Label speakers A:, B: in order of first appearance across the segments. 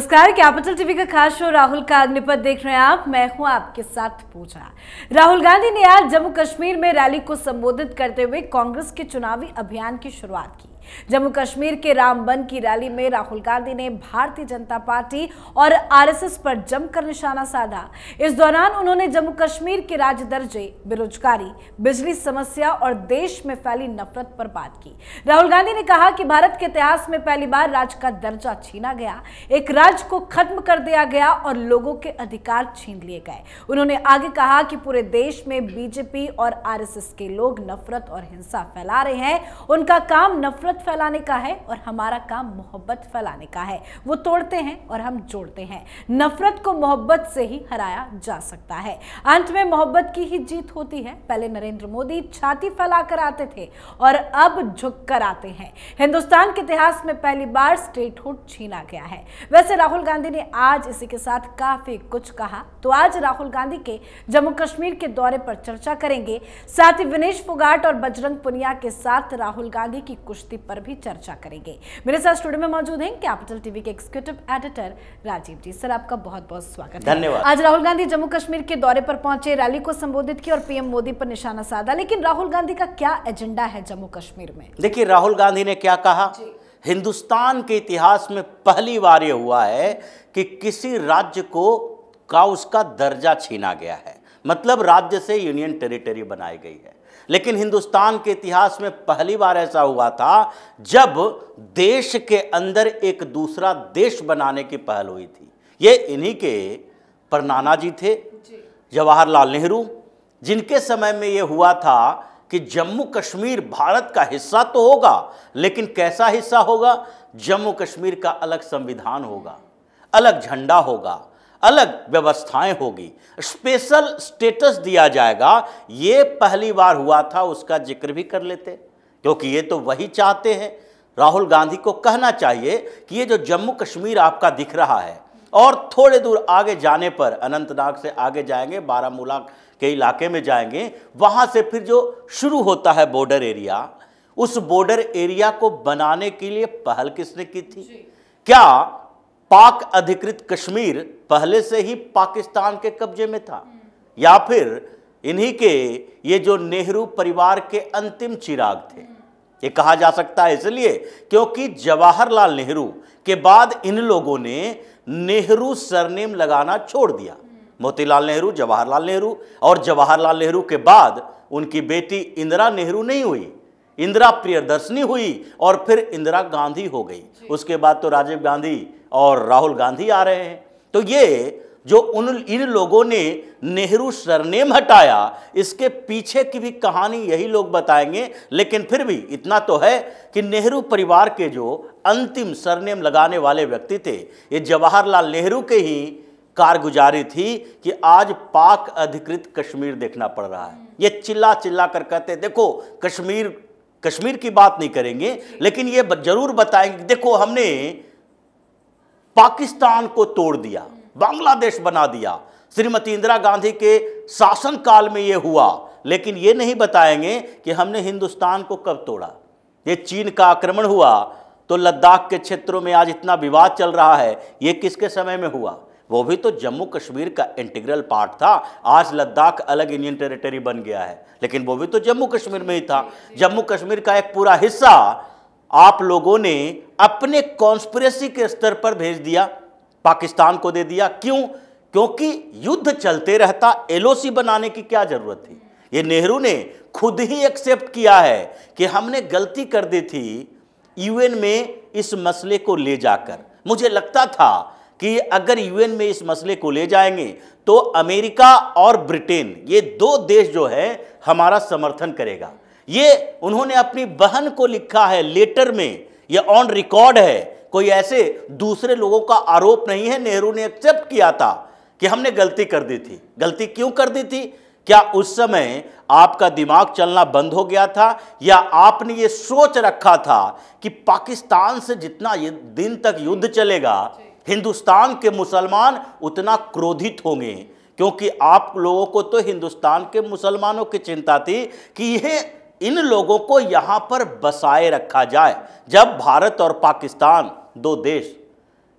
A: नमस्कार capital TV का खास शो राहुल का अग्निपथ देख रहे हैं आप मैं हूं आपके साथ पूजा राहुल गांधी ने आज जम्मू कश्मीर में रैली को संबोधित करते हुए कांग्रेस के चुनावी अभियान की शुरुआत की जम्मू कश्मीर के रामबन की रैली में राहुल गांधी ने भारतीय जनता पार्टी और आरएसएस पर जमकर निशाना साधा इस दौरान उन्होंने जम्मू कश्मीर के राज्य दर्जे बेरोजगारी बिजली समस्या और देश में फैली नफरत पर बात की राहुल गांधी ने कहा कि भारत के इतिहास में पहली बार राज्य का दर्जा छीना गया एक राज्य को खत्म कर दिया गया और लोगों के अधिकार छीन लिए गए उन्होंने आगे कहा कि पूरे देश में बीजेपी और आरएसएस के लोग नफरत और हिंसा फैला रहे हैं उनका काम नफरत नफरत फैलाने का है और हमारा काम मोहब्बत फैलाने का है वो तोड़ते हैं और हम जोड़ते हैं नफरत को मोहब्बत से ही हराया जा सकता है अंत में मोहब्बत की ही जीत होती है पहले नरेंद्र मोदी छाती फैलाकर आते थे और अब झुक कर आते हैं हिंदुस्तान के इतिहास में पहली बार स्टेटहुड छीना गया है वैसे राहुल गांधी ने आज इसी के साथ काफी कुछ कहा तो आज राहुल गांधी के जम्मू कश्मीर के दौरे पर चर्चा करेंगे साथ ही विनेश फुगाट और बजरंग पुनिया के साथ राहुल गांधी की कुश्ती पर भी चर्चा करेंगे मेरे साथ स्टूडियो में मौजूद हैं कैपिटल टीवी के executive editor Rajiv ji sir आपका बहुत बहुत स्वागत धन्यवाद आज राहुल गांधी जम्मू कश्मीर के दौरे पर पहुंचे रैली को संबोधित किया और पीएम मोदी पर निशाना साधा लेकिन राहुल गांधी का क्या एजेंडा है जम्मू कश्मीर में
B: देखिए राहुल गांधी ने क्या कहा हिंदुस्तान के इतिहास में पहली बार ये हुआ है कि किसी राज्य को का उसका दर्जा छीना गया है मतलब राज्य से यूनियन टेरिटरी बनाई गई है लेकिन हिंदुस्तान के इतिहास में पहली बार ऐसा हुआ था जब देश के अंदर एक दूसरा देश बनाने की पहल हुई थी ये इन्हीं के परनाना जी थे जवाहरलाल नेहरू जिनके समय में ये हुआ था कि जम्मू कश्मीर भारत का हिस्सा तो होगा लेकिन कैसा हिस्सा होगा जम्मू कश्मीर का अलग संविधान होगा अलग झंडा होगा अलग व्यवस्थाएं होगी स्पेशल स्टेटस दिया जाएगा ये पहली बार हुआ था उसका जिक्र भी कर लेते क्योंकि ये तो वही चाहते हैं राहुल गांधी को कहना चाहिए कि ये जो जम्मू कश्मीर आपका दिख रहा है और थोड़े दूर आगे जाने पर अनंतनाग से आगे जाएंगे बारामूला के इलाके में जाएंगे वहाँ से फिर जो शुरू होता है बॉर्डर एरिया उस बॉर्डर एरिया को बनाने के लिए पहल किसने की थी क्या पाक अधिकृत कश्मीर पहले से ही पाकिस्तान के कब्जे में था हम्म। या फिर इन्हीं के ये जो नेहरू परिवार के अंतिम चिराग थे हम्म। ये कहा जा सकता है इसलिए क्योंकि जवाहरलाल नेहरू के बाद इन लोगों ने नेहरू सरनेम लगाना छोड़ दिया हम्म। मोतीलाल नेहरू जवाहरलाल नेहरू और जवाहरलाल नेहरू के बाद उनकी बेटी इंदिरा नेहरू नहीं हुई इंदिरा प्रियदर्शनी हुई और फिर इंदिरा गांधी हो गई उसके बाद तो राजीव गांधी और राहुल गांधी आ रहे हैं तो ये जो उन इन लोगों ने नेहरू सरनेम हटाया इसके पीछे की भी कहानी यही लोग बताएंगे लेकिन फिर भी इतना तो है कि नेहरू परिवार के जो अंतिम सरनेम लगाने वाले व्यक्ति थे ये जवाहरलाल नेहरू के ही कारगुजारी थी कि आज पाक अधिकृत कश्मीर देखना पड़ रहा है ये चिल्ला चिल्ला कर कहते देखो कश्मीर कश्मीर की बात नहीं करेंगे लेकिन ये जरूर बताएंगे देखो हमने पाकिस्तान को तोड़ दिया बांग्लादेश बना दिया श्रीमती इंदिरा गांधी के शासनकाल में ये हुआ लेकिन ये नहीं बताएंगे कि हमने हिंदुस्तान को कब तोड़ा ये चीन का आक्रमण हुआ तो लद्दाख के क्षेत्रों में आज इतना विवाद चल रहा है ये किसके समय में हुआ वो भी तो जम्मू कश्मीर का इंटीग्रल पार्ट था आज लद्दाख अलग इंडियन टेरिटरी बन गया है लेकिन वो भी तो जम्मू कश्मीर में ही था जम्मू कश्मीर का एक पूरा हिस्सा आप लोगों ने अपने कॉन्स्परेसी के स्तर पर भेज दिया पाकिस्तान को दे दिया क्यों क्योंकि युद्ध चलते रहता एलओसी बनाने की क्या जरूरत थी ये नेहरू ने खुद ही एक्सेप्ट किया है कि हमने गलती कर दी थी यूएन में इस मसले को ले जाकर मुझे लगता था कि अगर यूएन में इस मसले को ले जाएंगे तो अमेरिका और ब्रिटेन ये दो देश जो है हमारा समर्थन करेगा ये उन्होंने अपनी बहन को लिखा है लेटर में यह ऑन रिकॉर्ड है कोई ऐसे दूसरे लोगों का आरोप नहीं है नेहरू ने एक्सेप्ट किया था कि हमने गलती कर दी थी गलती क्यों कर दी थी क्या उस समय आपका दिमाग चलना बंद हो गया था या आपने ये सोच रखा था कि पाकिस्तान से जितना ये दिन तक युद्ध चलेगा हिंदुस्तान के मुसलमान उतना क्रोधित होंगे क्योंकि आप लोगों को तो हिंदुस्तान के मुसलमानों की चिंता थी कि यह इन लोगों को यहाँ पर बसाए रखा जाए जब भारत और पाकिस्तान दो देश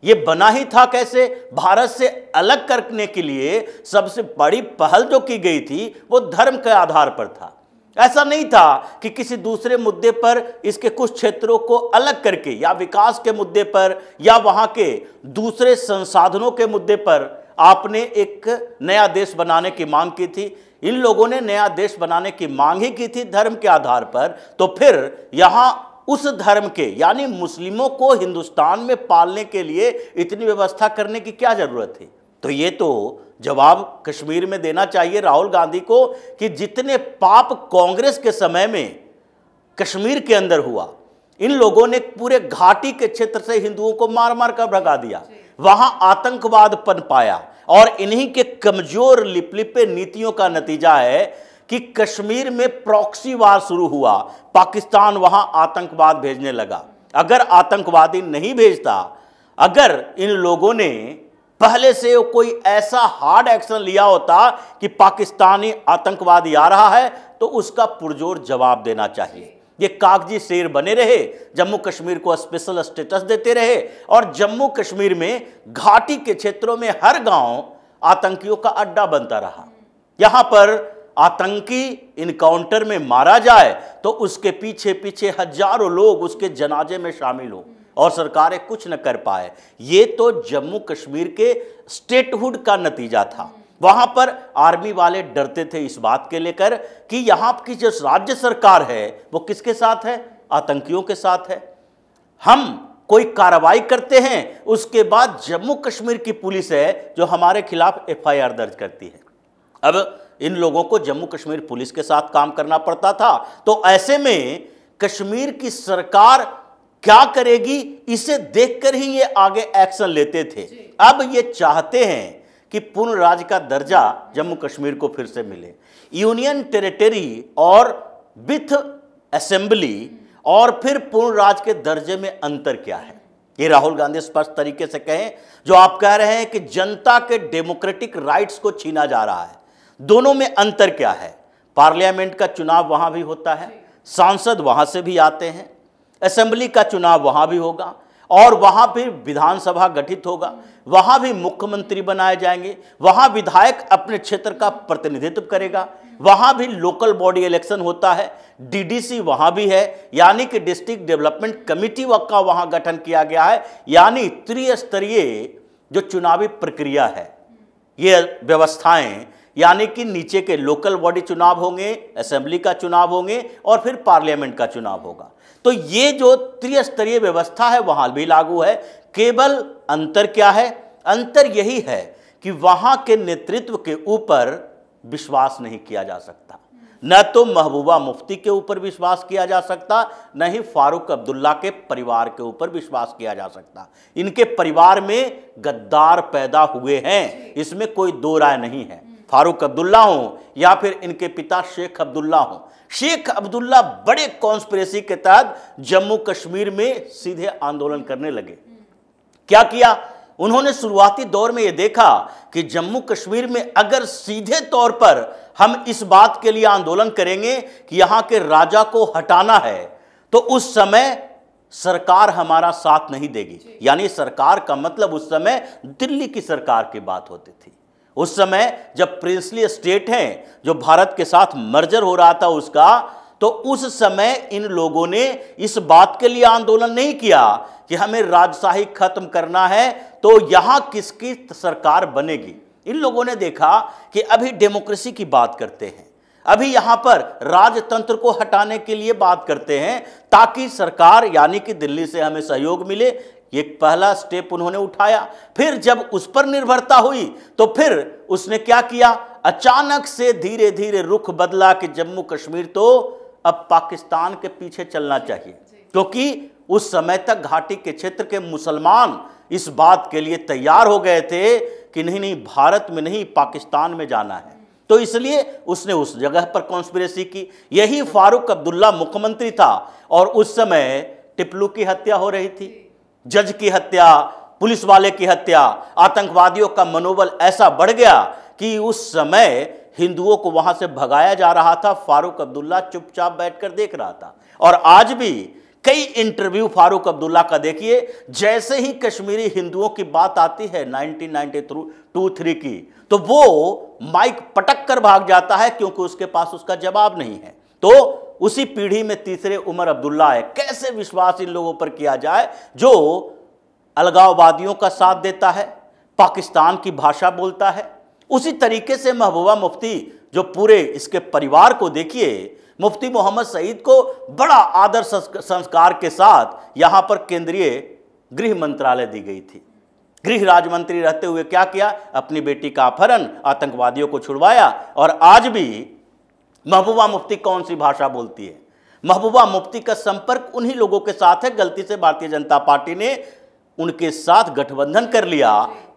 B: ये बना ही था कैसे भारत से अलग करने के लिए सबसे बड़ी पहल जो की गई थी वो धर्म के आधार पर था ऐसा नहीं था कि किसी दूसरे मुद्दे पर इसके कुछ क्षेत्रों को अलग करके या विकास के मुद्दे पर या वहाँ के दूसरे संसाधनों के मुद्दे पर आपने एक नया देश बनाने की मांग की थी इन लोगों ने नया देश बनाने की मांग ही की थी धर्म के आधार पर तो फिर यहाँ उस धर्म के यानी मुस्लिमों को हिंदुस्तान में पालने के लिए इतनी व्यवस्था करने की क्या ज़रूरत थी तो ये तो जवाब कश्मीर में देना चाहिए राहुल गांधी को कि जितने पाप कांग्रेस के समय में कश्मीर के अंदर हुआ इन लोगों ने पूरे घाटी के क्षेत्र से हिंदुओं को मार मार कर भगा दिया वहां आतंकवाद पन पाया और इन्हीं के कमजोर लिपलिपे नीतियों का नतीजा है कि कश्मीर में प्रॉक्सी वार शुरू हुआ पाकिस्तान वहां आतंकवाद भेजने लगा अगर आतंकवादी नहीं भेजता अगर इन लोगों ने पहले से कोई ऐसा हार्ड एक्शन लिया होता कि पाकिस्तानी आतंकवादी आ रहा है तो उसका पुरजोर जवाब देना चाहिए ये कागजी शेर बने रहे जम्मू कश्मीर को स्पेशल स्टेटस देते रहे और जम्मू कश्मीर में घाटी के क्षेत्रों में हर गांव आतंकियों का अड्डा बनता रहा यहां पर आतंकी इनकाउंटर में मारा जाए तो उसके पीछे पीछे हजारों लोग उसके जनाजे में शामिल हो और सरकारें कुछ न कर पाए ये तो जम्मू कश्मीर के स्टेटहुड का नतीजा था वहां पर आर्मी वाले डरते थे इस बात के लेकर कि यहाँ की जो राज्य सरकार है वो किसके साथ है आतंकियों के साथ है हम कोई कार्रवाई करते हैं उसके बाद जम्मू कश्मीर की पुलिस है जो हमारे खिलाफ एफआईआर दर्ज करती है अब इन लोगों को जम्मू कश्मीर पुलिस के साथ काम करना पड़ता था तो ऐसे में कश्मीर की सरकार क्या करेगी इसे देखकर ही ये आगे एक्शन लेते थे अब ये चाहते हैं कि पूर्ण राज्य का दर्जा जम्मू कश्मीर को फिर से मिले यूनियन टेरिटरी और विथ असेंबली और फिर पूर्ण राज्य के दर्जे में अंतर क्या है ये राहुल गांधी स्पष्ट तरीके से कहें जो आप कह रहे हैं कि जनता के डेमोक्रेटिक राइट्स को छीना जा रहा है दोनों में अंतर क्या है पार्लियामेंट का चुनाव वहां भी होता है सांसद वहां से भी आते हैं असेंबली का चुनाव वहां भी होगा और वहाँ भी विधानसभा गठित होगा वहाँ भी मुख्यमंत्री बनाए जाएंगे वहाँ विधायक अपने क्षेत्र का प्रतिनिधित्व करेगा वहाँ भी लोकल बॉडी इलेक्शन होता है डीडीसी वहाँ भी है यानी कि डिस्ट्रिक्ट डेवलपमेंट कमेटी का वहाँ गठन किया गया है यानी त्रिस्तरीय जो चुनावी प्रक्रिया है ये व्यवस्थाएँ यानी कि नीचे के लोकल बॉडी चुनाव होंगे असेंबली का चुनाव होंगे और फिर पार्लियामेंट का चुनाव होगा तो ये जो त्रिस्तरीय व्यवस्था है वहाँ भी लागू है केवल अंतर क्या है अंतर यही है कि वहाँ के नेतृत्व के ऊपर विश्वास नहीं किया जा सकता न तो महबूबा मुफ्ती के ऊपर विश्वास किया जा सकता न ही फारूक अब्दुल्ला के परिवार के ऊपर विश्वास किया जा सकता इनके परिवार में गद्दार पैदा हुए हैं इसमें कोई दो राय नहीं है फारूक अब्दुल्ला हों या फिर इनके पिता शेख अब्दुल्ला हों शेख अब्दुल्ला बड़े कॉन्स्परेसी के तहत जम्मू कश्मीर में सीधे आंदोलन करने लगे क्या किया उन्होंने शुरुआती दौर में यह देखा कि जम्मू कश्मीर में अगर सीधे तौर पर हम इस बात के लिए आंदोलन करेंगे कि यहां के राजा को हटाना है तो उस समय सरकार हमारा साथ नहीं देगी यानी सरकार का मतलब उस समय दिल्ली की सरकार की बात होती थी उस समय जब प्रिंसली स्टेट है जो भारत के साथ मर्जर हो रहा था उसका तो उस समय इन लोगों ने इस बात के लिए आंदोलन नहीं किया कि हमें राजशाही खत्म करना है तो यहां किसकी सरकार बनेगी इन लोगों ने देखा कि अभी डेमोक्रेसी की बात करते हैं अभी यहां पर राजतंत्र को हटाने के लिए बात करते हैं ताकि सरकार यानी कि दिल्ली से हमें सहयोग मिले ये पहला स्टेप उन्होंने उठाया फिर जब उस पर निर्भरता हुई तो फिर उसने क्या किया अचानक से धीरे धीरे रुख बदला कि जम्मू कश्मीर तो अब पाकिस्तान के पीछे चलना चाहिए क्योंकि उस समय तक घाटी के क्षेत्र के मुसलमान इस बात के लिए तैयार हो गए थे कि नहीं नहीं भारत में नहीं पाकिस्तान में जाना है तो इसलिए उसने उस जगह पर कॉन्स्पिरेसी की यही फारूक अब्दुल्ला मुख्यमंत्री था और उस समय टिपलू की हत्या हो रही थी जज की हत्या पुलिस वाले की हत्या आतंकवादियों का मनोबल ऐसा बढ़ गया कि उस समय हिंदुओं को वहां से भगाया जा रहा था फारूक अब्दुल्ला चुपचाप बैठकर देख रहा था और आज भी कई इंटरव्यू फारूक अब्दुल्ला का देखिए जैसे ही कश्मीरी हिंदुओं की बात आती है 1992 थ्री की तो वो माइक पटक कर भाग जाता है क्योंकि उसके पास उसका जवाब नहीं है तो उसी पीढ़ी में तीसरे उमर अब्दुल्ला है कैसे विश्वास इन लोगों पर किया जाए जो अलगाववादियों का साथ देता है पाकिस्तान की भाषा बोलता है उसी तरीके से महबूबा मुफ्ती जो पूरे इसके परिवार को देखिए मुफ्ती मोहम्मद सईद को बड़ा आदर संस्कार के साथ यहाँ पर केंद्रीय गृह मंत्रालय दी गई थी गृह राज्य मंत्री रहते हुए क्या किया अपनी बेटी का अपहरण आतंकवादियों को छुड़वाया और आज भी महबूबा मुफ्ती कौन सी भाषा बोलती है महबूबा मुफ्ती का संपर्क उन्हीं लोगों के साथ है गलती से भारतीय जनता पार्टी ने उनके साथ गठबंधन कर लिया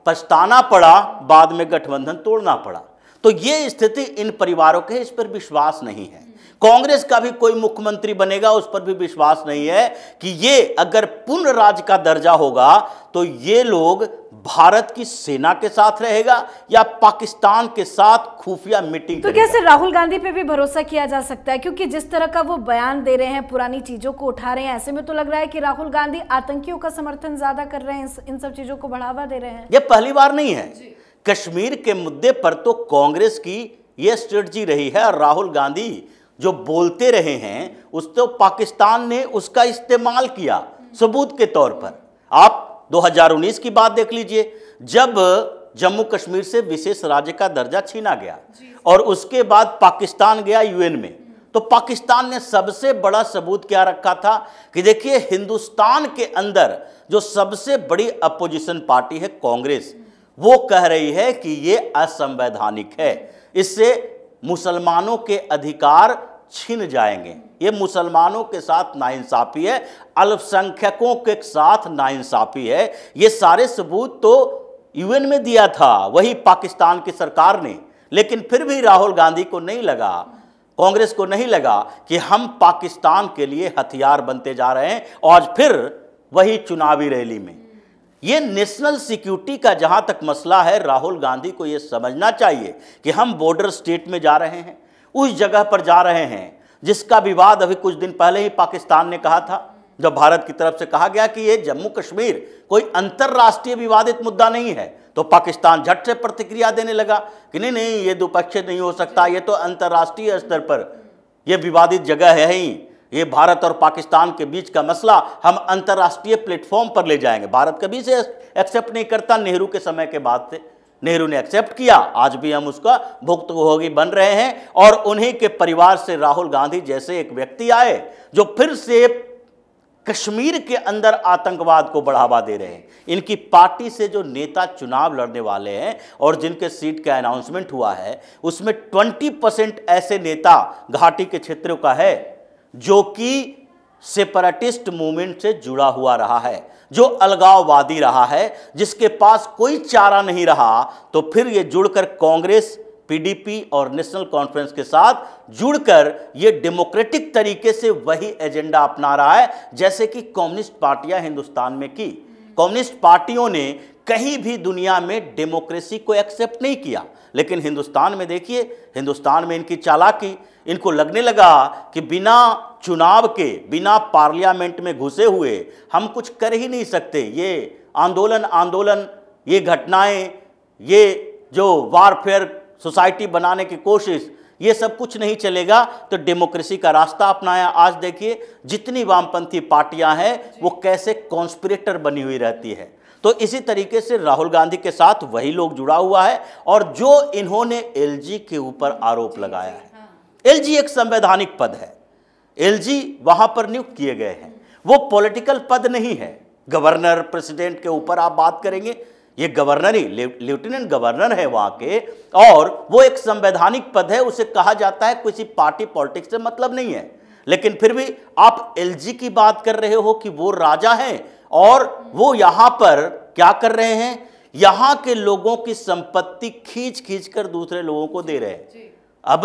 B: पछताना पड़ा बाद में गठबंधन तोड़ना पड़ा तो ये स्थिति इन परिवारों के इस पर विश्वास नहीं है कांग्रेस का भी कोई मुख्यमंत्री बनेगा उस पर भी विश्वास नहीं है कि ये अगर पूर्ण राज्य का दर्जा होगा तो ये लोग भारत की सेना के साथ रहेगा या पाकिस्तान के साथ खुफिया मीटिंग तो कैसे
A: राहुल गांधी पे भी भरोसा किया जा सकता है क्योंकि जिस तरह का वो बयान दे रहे हैं पुरानी चीजों को उठा रहे हैं ऐसे में तो लग रहा है कि राहुल गांधी आतंकियों का समर्थन ज्यादा कर रहे हैं इन सब चीजों को बढ़ावा दे रहे हैं ये पहली बार नहीं है
B: कश्मीर के मुद्दे पर तो कांग्रेस की यह स्ट्रेटजी रही है और राहुल गांधी जो बोलते रहे हैं उस तो पाकिस्तान ने उसका इस्तेमाल किया सबूत के तौर पर आप 2019 की बात देख लीजिए जब जम्मू कश्मीर से विशेष राज्य का दर्जा छीना गया और उसके बाद पाकिस्तान गया यूएन में तो पाकिस्तान ने सबसे बड़ा सबूत क्या रखा था कि देखिए हिंदुस्तान के अंदर जो सबसे बड़ी अपोजिशन पार्टी है कांग्रेस वो कह रही है कि ये असंवैधानिक है इससे मुसलमानों के अधिकार छीन जाएंगे ये मुसलमानों के साथ नाइंसाफ़ी है अल्पसंख्यकों के साथ नाइंसाफ़ी है ये सारे सबूत तो यूएन में दिया था वही पाकिस्तान की सरकार ने लेकिन फिर भी राहुल गांधी को नहीं लगा कांग्रेस को नहीं लगा कि हम पाकिस्तान के लिए हथियार बनते जा रहे हैं और फिर वही चुनावी रैली में ये नेशनल सिक्योरिटी का जहाँ तक मसला है राहुल गांधी को ये समझना चाहिए कि हम बॉर्डर स्टेट में जा रहे हैं उस जगह पर जा रहे हैं जिसका विवाद अभी कुछ दिन पहले ही पाकिस्तान ने कहा था जब भारत की तरफ से कहा गया कि ये जम्मू कश्मीर कोई अंतर्राष्ट्रीय विवादित मुद्दा नहीं है तो पाकिस्तान झट से प्रतिक्रिया देने लगा कि नहीं नहीं ये द्विपक्षीय नहीं हो सकता ये तो अंतर्राष्ट्रीय स्तर पर यह विवादित जगह है ही ये भारत और पाकिस्तान के बीच का मसला हम अंतर्राष्ट्रीय प्लेटफॉर्म पर ले जाएंगे भारत कभी से एक्सेप्ट नहीं करता नेहरू के समय के बाद से नेहरू ने एक्सेप्ट किया आज भी हम उसका भुक्तभोगी बन रहे हैं और उन्हीं के परिवार से राहुल गांधी जैसे एक व्यक्ति आए जो फिर से कश्मीर के अंदर आतंकवाद को बढ़ावा दे रहे हैं इनकी पार्टी से जो नेता चुनाव लड़ने वाले हैं और जिनके सीट का अनाउंसमेंट हुआ है उसमें 20 परसेंट ऐसे नेता घाटी के क्षेत्रों का है जो कि सेपरेटिस्ट मूवमेंट से जुड़ा हुआ रहा है जो अलगाववादी रहा है जिसके पास कोई चारा नहीं रहा तो फिर ये जुड़कर कांग्रेस पीडीपी और नेशनल कॉन्फ्रेंस के साथ जुड़कर ये डेमोक्रेटिक तरीके से वही एजेंडा अपना रहा है जैसे कि कम्युनिस्ट पार्टियां हिंदुस्तान में की कम्युनिस्ट पार्टियों ने कहीं भी दुनिया में डेमोक्रेसी को एक्सेप्ट नहीं किया लेकिन हिंदुस्तान में देखिए हिंदुस्तान में इनकी चालाकी इनको लगने लगा कि बिना चुनाव के बिना पार्लियामेंट में घुसे हुए हम कुछ कर ही नहीं सकते ये आंदोलन आंदोलन ये घटनाएं ये जो वारफेयर सोसाइटी बनाने की कोशिश ये सब कुछ नहीं चलेगा तो डेमोक्रेसी का रास्ता अपनाया आज देखिए जितनी वामपंथी पार्टियां हैं वो कैसे कॉन्स्पिरेटर बनी हुई रहती है तो इसी तरीके से राहुल गांधी के साथ वही लोग जुड़ा हुआ है और जो इन्होंने एलजी के ऊपर आरोप लगाया है एलजी एक संवैधानिक पद है एलजी वहां पर नियुक्त किए गए हैं वो पॉलिटिकल पद नहीं है गवर्नर प्रेसिडेंट के ऊपर आप बात करेंगे ये गवर्नर ही लेफ्टिनेंट गवर्नर है वहाँ के और वो एक संवैधानिक पद है उसे कहा जाता है किसी पार्टी पॉलिटिक्स से मतलब नहीं है लेकिन फिर भी आप एलजी की बात कर रहे हो कि वो राजा हैं और वो यहां पर क्या कर रहे हैं यहां के लोगों की संपत्ति खींच खींच कर दूसरे लोगों को दे रहे हैं अब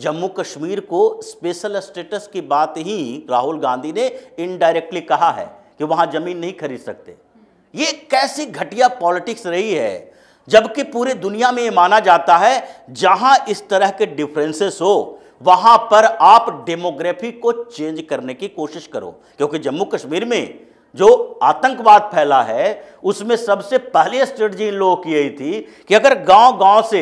B: जम्मू कश्मीर को स्पेशल स्टेटस की बात ही राहुल गांधी ने इनडायरेक्टली कहा है कि वहां जमीन नहीं खरीद सकते ये कैसी घटिया पॉलिटिक्स रही है जबकि पूरे दुनिया में ये माना जाता है जहां इस तरह के डिफरेंसेस हो वहां पर आप डेमोग्राफी को चेंज करने की कोशिश करो क्योंकि जम्मू कश्मीर में जो आतंकवाद फैला है उसमें सबसे पहले स्ट्रेटजी इन लोगों की यही थी कि अगर गांव गांव से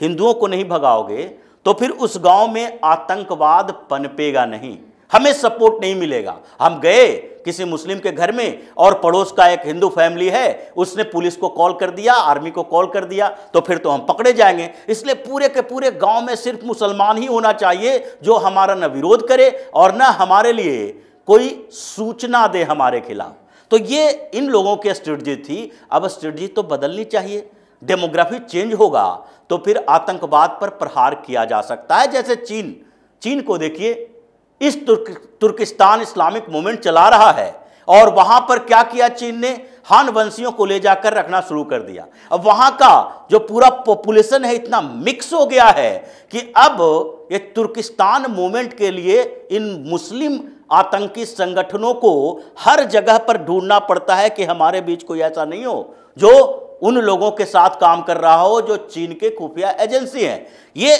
B: हिंदुओं को नहीं भगाओगे तो फिर उस गांव में आतंकवाद पनपेगा नहीं हमें सपोर्ट नहीं मिलेगा हम गए किसी मुस्लिम के घर में और पड़ोस का एक हिंदू फैमिली है उसने पुलिस को कॉल कर दिया आर्मी को कॉल कर दिया तो फिर तो हम पकड़े जाएंगे इसलिए पूरे के पूरे गांव में सिर्फ मुसलमान ही होना चाहिए जो हमारा न विरोध करे और न हमारे लिए कोई सूचना दे हमारे खिलाफ तो ये इन लोगों की स्ट्रेटजी थी अब स्ट्रेटजी तो बदलनी चाहिए डेमोग्राफी चेंज होगा तो फिर आतंकवाद पर प्रहार किया जा सकता है जैसे चीन चीन को देखिए इस तुर्क तुर्किस्तान इस्लामिक मूवमेंट चला रहा है और वहाँ पर क्या किया चीन ने हान वंशियों को ले जाकर रखना शुरू कर दिया अब वहाँ का जो पूरा पॉपुलेशन है इतना मिक्स हो गया है कि अब ये तुर्किस्तान मूवमेंट के लिए इन मुस्लिम आतंकी संगठनों को हर जगह पर ढूंढना पड़ता है कि हमारे बीच कोई ऐसा नहीं हो जो उन लोगों के साथ काम कर रहा हो जो चीन के खुफिया एजेंसी हैं ये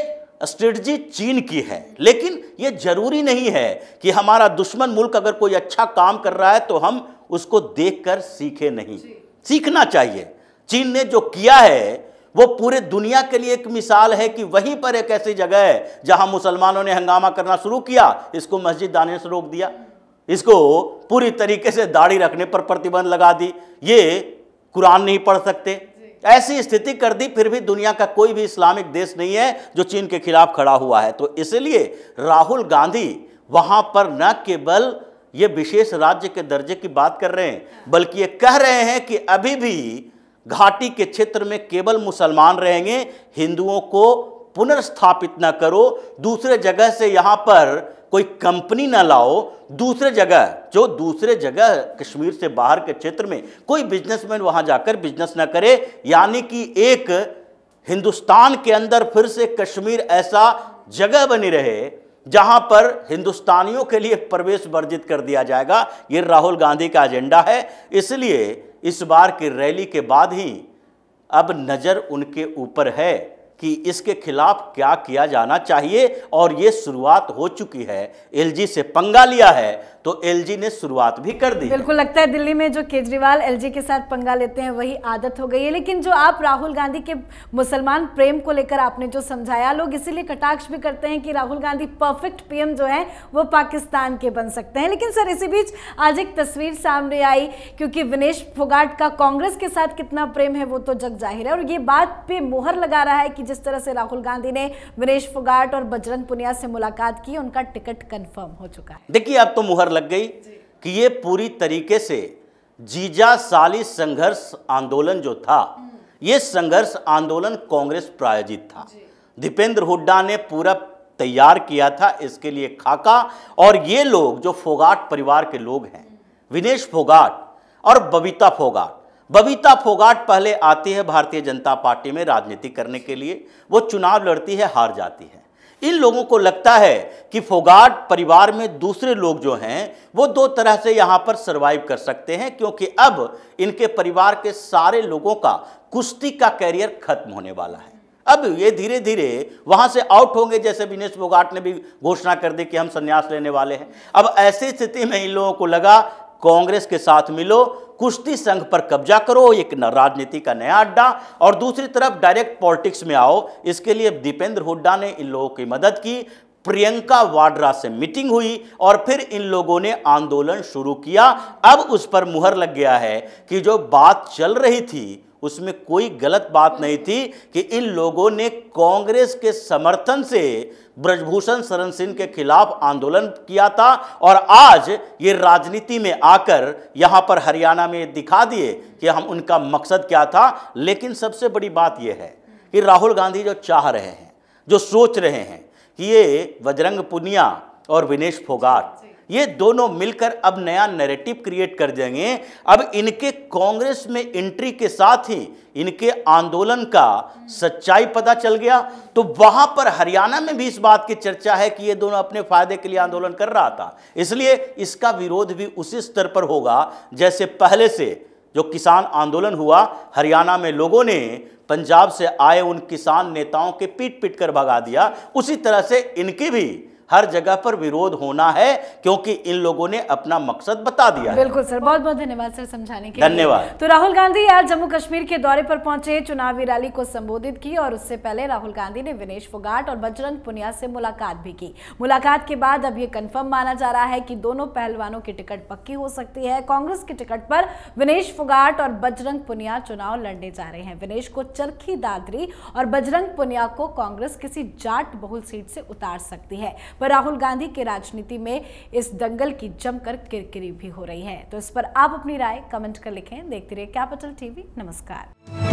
B: स्ट्रेटजी चीन की है लेकिन ये जरूरी नहीं है कि हमारा दुश्मन मुल्क अगर कोई अच्छा काम कर रहा है तो हम उसको देखकर सीखे नहीं सीखना चाहिए चीन ने जो किया है वो पूरे दुनिया के लिए एक मिसाल है कि वहीं पर एक ऐसी जगह है जहां मुसलमानों ने हंगामा करना शुरू किया इसको मस्जिद आने से रोक दिया इसको पूरी तरीके से दाढ़ी रखने पर प्रतिबंध लगा दी ये कुरान नहीं पढ़ सकते ऐसी स्थिति कर दी फिर भी दुनिया का कोई भी इस्लामिक देश नहीं है जो चीन के खिलाफ खड़ा हुआ है तो इसलिए राहुल गांधी वहां पर न केवल ये विशेष राज्य के दर्जे की बात कर रहे हैं हाँ। बल्कि ये कह रहे हैं कि अभी भी घाटी के क्षेत्र में केवल मुसलमान रहेंगे हिंदुओं को पुनर्स्थापित न करो दूसरे जगह से यहाँ पर कोई कंपनी ना लाओ दूसरे जगह जो दूसरे जगह कश्मीर से बाहर के क्षेत्र में कोई बिजनेसमैन वहाँ जाकर बिजनेस ना करे यानी कि एक हिंदुस्तान के अंदर फिर से कश्मीर ऐसा जगह बनी रहे जहां पर हिंदुस्तानियों के लिए प्रवेश वर्जित कर दिया जाएगा ये राहुल गांधी का एजेंडा है इसलिए इस बार की रैली के बाद ही अब नज़र उनके ऊपर है कि इसके खिलाफ क्या किया जाना चाहिए और ये शुरुआत हो चुकी है एलजी से पंगा लिया है तो एलजी ने शुरुआत भी कर दी बिल्कुल
A: लगता है दिल्ली में जो केजरीवाल एलजी के साथ पंगा लेते हैं वही आदत हो गई है लेकिन जो आप राहुल गांधी के मुसलमान प्रेम को लेकर आपने जो समझाया लोग इसीलिए कटाक्ष भी करते हैं कि राहुल गांधी परफेक्ट पीएम जो है वो पाकिस्तान के बन सकते हैं लेकिन सर इसी बीच आज एक तस्वीर सामने आई क्योंकि विनेश फोगाट का कांग्रेस के साथ कितना प्रेम है वो तो जग जाहिर है और ये बात पे मोहर लगा रहा है कि जिस तरह से राहुल गांधी ने विनेश फोगाट और बजरंग पुनिया से मुलाकात की उनका टिकट कंफर्म हो चुका है
B: देखिए अब तो मुहर लग गई कि ये पूरी तरीके से जीजा साली संघर्ष आंदोलन जो था हम्म। ये संघर्ष आंदोलन कांग्रेस प्रायोजित था दीपेंद्र हुड्डा ने पूरा तैयार किया था इसके लिए खाका और ये लोग जो फोगाट परिवार के लोग हैं हम्म। विनेश फोगाट और बबीता फोगाट बबीता फोगाट पहले आती है भारतीय जनता पार्टी में राजनीति करने के लिए वो चुनाव लड़ती है हार जाती है इन लोगों को लगता है कि फोगाट परिवार में दूसरे लोग जो हैं वो दो तरह से यहाँ पर सरवाइव कर सकते हैं क्योंकि अब इनके परिवार के सारे लोगों का कुश्ती का कैरियर खत्म होने वाला है अब ये धीरे धीरे वहाँ से आउट होंगे जैसे विनेश फोगाट ने भी घोषणा कर दी कि हम संन्यास लेने वाले हैं अब ऐसी स्थिति में इन लोगों को लगा कांग्रेस के साथ मिलो कुश्ती संघ पर कब्जा करो एक राजनीति का नया अड्डा और दूसरी तरफ डायरेक्ट पॉलिटिक्स में आओ इसके लिए दीपेंद्र हुड्डा ने इन लोगों की मदद की प्रियंका वाड्रा से मीटिंग हुई और फिर इन लोगों ने आंदोलन शुरू किया अब उस पर मुहर लग गया है कि जो बात चल रही थी उसमें कोई गलत बात नहीं थी कि इन लोगों ने कांग्रेस के समर्थन से ब्रजभूषण शरण सिंह के खिलाफ आंदोलन किया था और आज ये राजनीति में आकर यहाँ पर हरियाणा में दिखा दिए कि हम उनका मकसद क्या था लेकिन सबसे बड़ी बात यह है कि राहुल गांधी जो चाह रहे हैं जो सोच रहे हैं कि ये बजरंग पुनिया और विनेश फोगाट ये दोनों मिलकर अब नया नैरेटिव क्रिएट कर देंगे अब इनके कांग्रेस में एंट्री के साथ ही इनके आंदोलन का सच्चाई पता चल गया तो वहां पर हरियाणा में भी इस बात की चर्चा है कि ये दोनों अपने फायदे के लिए आंदोलन कर रहा था इसलिए इसका विरोध भी उसी स्तर पर होगा जैसे पहले से जो किसान आंदोलन हुआ हरियाणा में लोगों ने पंजाब से आए उन किसान नेताओं के पीट पीट कर भगा दिया उसी तरह से इनकी भी हर जगह पर विरोध होना है क्योंकि इन लोगों ने अपना मकसद बता दिया
A: बिल्कुल सर बहुत बहुत धन्यवाद सर समझाने के धन्यवाद तो राहुल गांधी आज जम्मू कश्मीर के दौरे पर पहुंचे चुनावी रैली को संबोधित की और उससे पहले राहुल गांधी ने विनेश फोगाट और बजरंग पुनिया से मुलाकात भी की मुलाकात के बाद अब ये कन्फर्म माना जा रहा है कि दोनों पहलवानों की टिकट पक्की हो सकती है कांग्रेस की टिकट पर विनेश फोगाट और बजरंग पुनिया चुनाव लड़ने जा रहे हैं विनेश को चरखी दादरी और बजरंग पुनिया को कांग्रेस किसी जाट बहुल सीट से उतार सकती है पर राहुल गांधी के राजनीति में इस दंगल की जमकर किरकिरी भी हो रही है तो इस पर आप अपनी राय कमेंट कर लिखें देखते रहिए कैपिटल टीवी नमस्कार